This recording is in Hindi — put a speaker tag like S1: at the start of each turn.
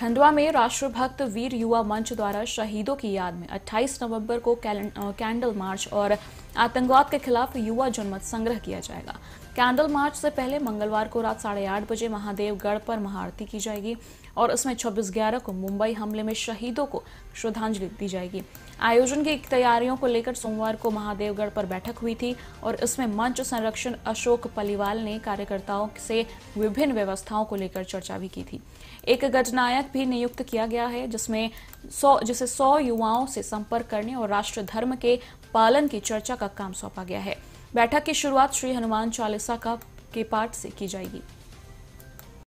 S1: खंडवा में राष्ट्रभक्त वीर युवा मंच द्वारा शहीदों की याद में 28 नवंबर को कैंडल मार्च और आतंकवाद के खिलाफ युवा जनमत संग्रह किया जाएगा कैंडल मार्च से पहले मंगलवार को रात साढ़े आठ बजे महादेवगढ़ पर महाआरती की जाएगी और उसमें छब्बीस ग्यारह को मुंबई हमले में शहीदों को श्रद्धांजलि दी जाएगी आयोजन की तैयारियों को लेकर सोमवार को महादेवगढ़ पर बैठक हुई थी और इसमें मंच संरक्षण अशोक पलीवाल ने कार्यकर्ताओं से विभिन्न व्यवस्थाओं को लेकर चर्चा भी की थी एक गणनायक भी नियुक्त किया गया है जिसमें सौ जिसे सौ युवाओं से संपर्क करने और राष्ट्र धर्म के पालन की चर्चा का काम सौंपा गया है बैठक की शुरुआत श्री हनुमान चालीसा का के पाठ से की जाएगी